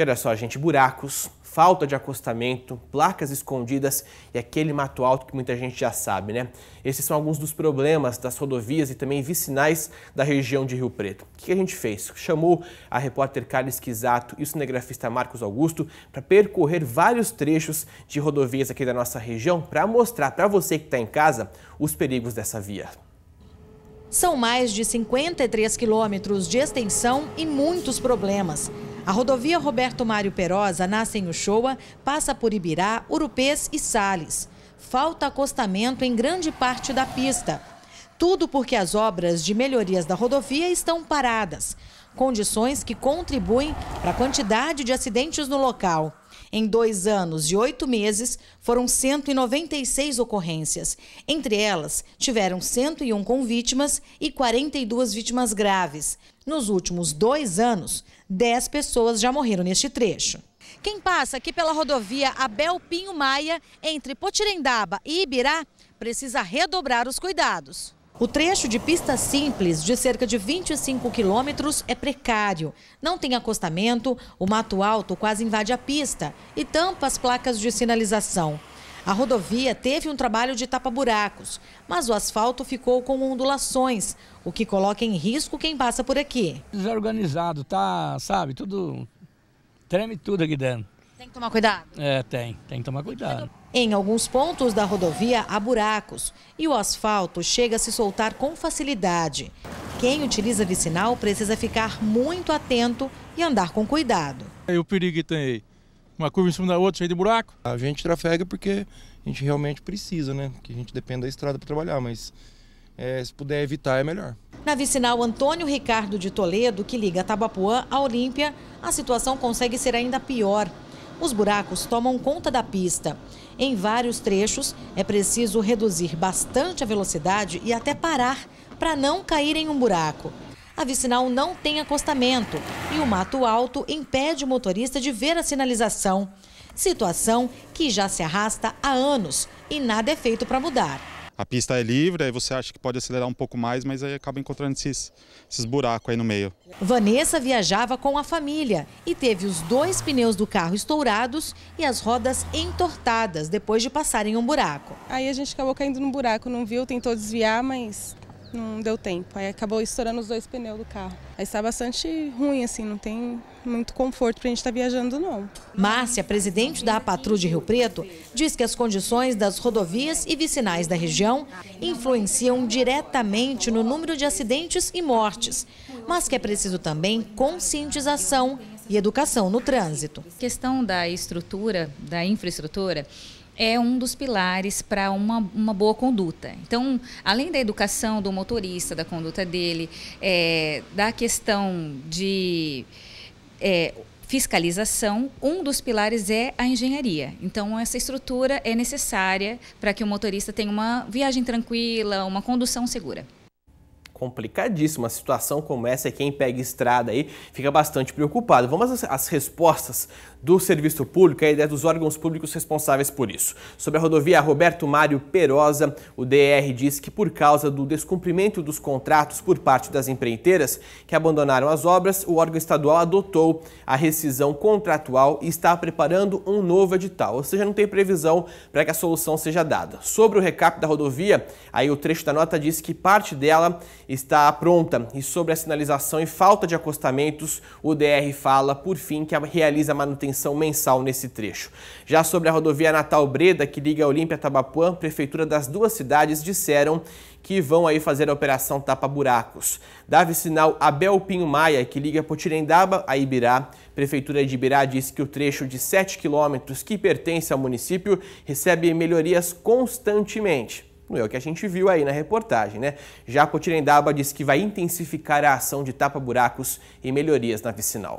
E olha só, gente, buracos, falta de acostamento, placas escondidas e aquele mato alto que muita gente já sabe, né? Esses são alguns dos problemas das rodovias e também vicinais da região de Rio Preto. O que a gente fez? Chamou a repórter Carla Esquisato e o cinegrafista Marcos Augusto para percorrer vários trechos de rodovias aqui da nossa região para mostrar para você que está em casa os perigos dessa via. São mais de 53 quilômetros de extensão e muitos problemas. A rodovia Roberto Mário Perosa nasce em Uchoa, passa por Ibirá, Urupês e Sales. Falta acostamento em grande parte da pista. Tudo porque as obras de melhorias da rodovia estão paradas. Condições que contribuem para a quantidade de acidentes no local. Em dois anos e oito meses, foram 196 ocorrências. Entre elas, tiveram 101 com vítimas e 42 vítimas graves. Nos últimos dois anos, 10 pessoas já morreram neste trecho. Quem passa aqui pela rodovia Abel Pinho Maia, entre Potirendaba e Ibirá, precisa redobrar os cuidados. O trecho de pista simples, de cerca de 25 quilômetros, é precário. Não tem acostamento, o mato alto quase invade a pista e tampa as placas de sinalização. A rodovia teve um trabalho de tapa-buracos, mas o asfalto ficou com ondulações, o que coloca em risco quem passa por aqui. Desorganizado, tá, sabe, tudo... Treme tudo aqui dentro. Tem que tomar cuidado? É, tem, tem que tomar cuidado. Em alguns pontos da rodovia há buracos e o asfalto chega a se soltar com facilidade. Quem utiliza vicinal precisa ficar muito atento e andar com cuidado. E o perigo que tem aí? Uma curva em cima da outra cheia de buraco? A gente trafega porque a gente realmente precisa, né? Que a gente depende da estrada para trabalhar, mas é, se puder evitar é melhor. Na vicinal Antônio Ricardo de Toledo, que liga Tabapuã à Olímpia, a situação consegue ser ainda pior os buracos tomam conta da pista. Em vários trechos, é preciso reduzir bastante a velocidade e até parar para não cair em um buraco. A vicinal não tem acostamento e o mato alto impede o motorista de ver a sinalização. Situação que já se arrasta há anos e nada é feito para mudar a pista é livre, aí você acha que pode acelerar um pouco mais, mas aí acaba encontrando esses, esses buracos aí no meio. Vanessa viajava com a família e teve os dois pneus do carro estourados e as rodas entortadas depois de passarem um buraco. Aí a gente acabou caindo no buraco, não viu, tentou desviar, mas não deu tempo. Aí acabou estourando os dois pneus do carro. Aí está bastante ruim, assim, não tem muito conforto para a gente estar tá viajando, não. Márcia, presidente da Patrulha de Rio Preto, diz que as condições das rodovias e vicinais da região influenciam diretamente no número de acidentes e mortes, mas que é preciso também conscientização e educação no trânsito. A questão da estrutura, da infraestrutura, é um dos pilares para uma, uma boa conduta. Então, além da educação do motorista, da conduta dele, é, da questão de é, fiscalização, um dos pilares é a engenharia. Então, essa estrutura é necessária para que o motorista tenha uma viagem tranquila, uma condução segura complicadíssima. A situação como essa, quem pega estrada aí fica bastante preocupado. Vamos às, às respostas do serviço público, é a ideia dos órgãos públicos responsáveis por isso. Sobre a rodovia Roberto Mário Perosa, o DR diz que por causa do descumprimento dos contratos por parte das empreiteiras que abandonaram as obras, o órgão estadual adotou a rescisão contratual e está preparando um novo edital, ou seja, não tem previsão para que a solução seja dada. Sobre o recap da rodovia, aí o trecho da nota diz que parte dela está pronta e sobre a sinalização e falta de acostamentos, o DR fala, por fim, que realiza a manutenção mensal nesse trecho. Já sobre a rodovia Natal-Breda, que liga a Olímpia a Tabapuã, prefeitura das duas cidades disseram que vão aí fazer a operação tapa-buracos. Da vicinal Abel Pinho Maia, que liga Potirendaba a Ibirá, Prefeitura de Ibirá diz que o trecho de 7 quilômetros que pertence ao município recebe melhorias constantemente. Não é o que a gente viu aí na reportagem, né? Já Potirendaba diz que vai intensificar a ação de tapa-buracos e melhorias na vicinal.